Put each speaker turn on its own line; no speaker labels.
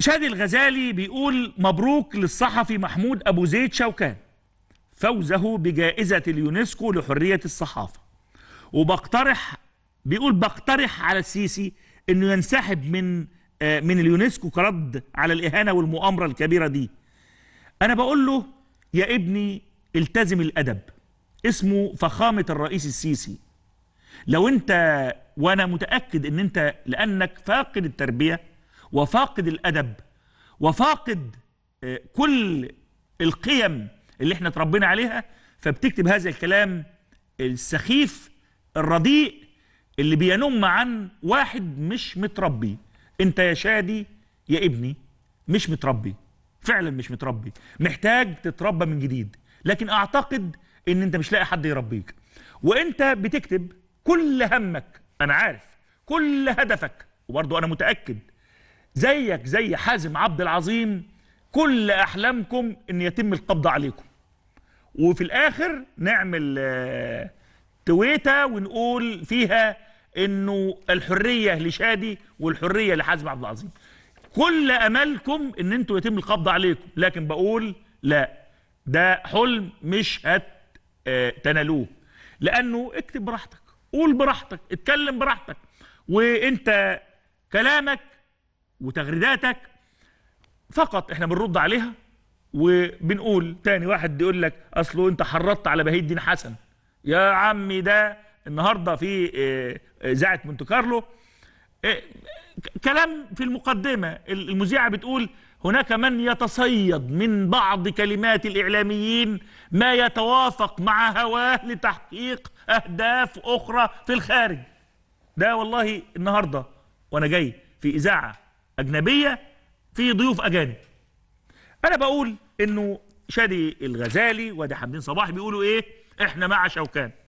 شادي الغزالي بيقول مبروك للصحفي محمود أبو زيد شوكان فوزه بجائزة اليونسكو لحرية الصحافة وبقترح بيقول بقترح على السيسي انه ينسحب من آه، من اليونسكو كرد على الإهانة والمؤامرة الكبيرة دي أنا بقول له يا ابني التزم الأدب اسمه فخامة الرئيس السيسي لو أنت وأنا متأكد أن أنت لأنك فاقد التربية وفاقد الأدب وفاقد آه، كل القيم اللي احنا تربينا عليها فبتكتب هذا الكلام السخيف الرديء اللي بينم عن واحد مش متربي انت يا شادي يا ابني مش متربي فعلا مش متربي محتاج تتربى من جديد لكن اعتقد ان انت مش لاقي حد يربيك وانت بتكتب كل همك انا عارف كل هدفك وبرضه انا متاكد زيك زي حازم عبد العظيم كل أحلامكم أن يتم القبض عليكم وفي الآخر نعمل آه، تويتة ونقول فيها أنه الحرية لشادي والحرية لحازم عبد العظيم كل أملكم أن أنتوا يتم القبض عليكم لكن بقول لا ده حلم مش هتنالوه آه، لأنه اكتب براحتك قول براحتك اتكلم براحتك وانت كلامك وتغريداتك فقط احنا بنرد عليها وبنقول تاني واحد يقول لك اصله انت حرضت على بهي الدين حسن يا عمي ده النهارده في آه، آه، اذاعه مونت كارلو آه، كلام في المقدمه المذيعه بتقول هناك من يتصيد من بعض كلمات الاعلاميين ما يتوافق مع هواه لتحقيق اهداف اخرى في الخارج ده والله النهارده وانا جاي في اذاعه أجنبية في ضيوف أجانب أنا بقول إنه شادي الغزالي وادي حمدين صباحي بيقولوا إيه إحنا مع شوكان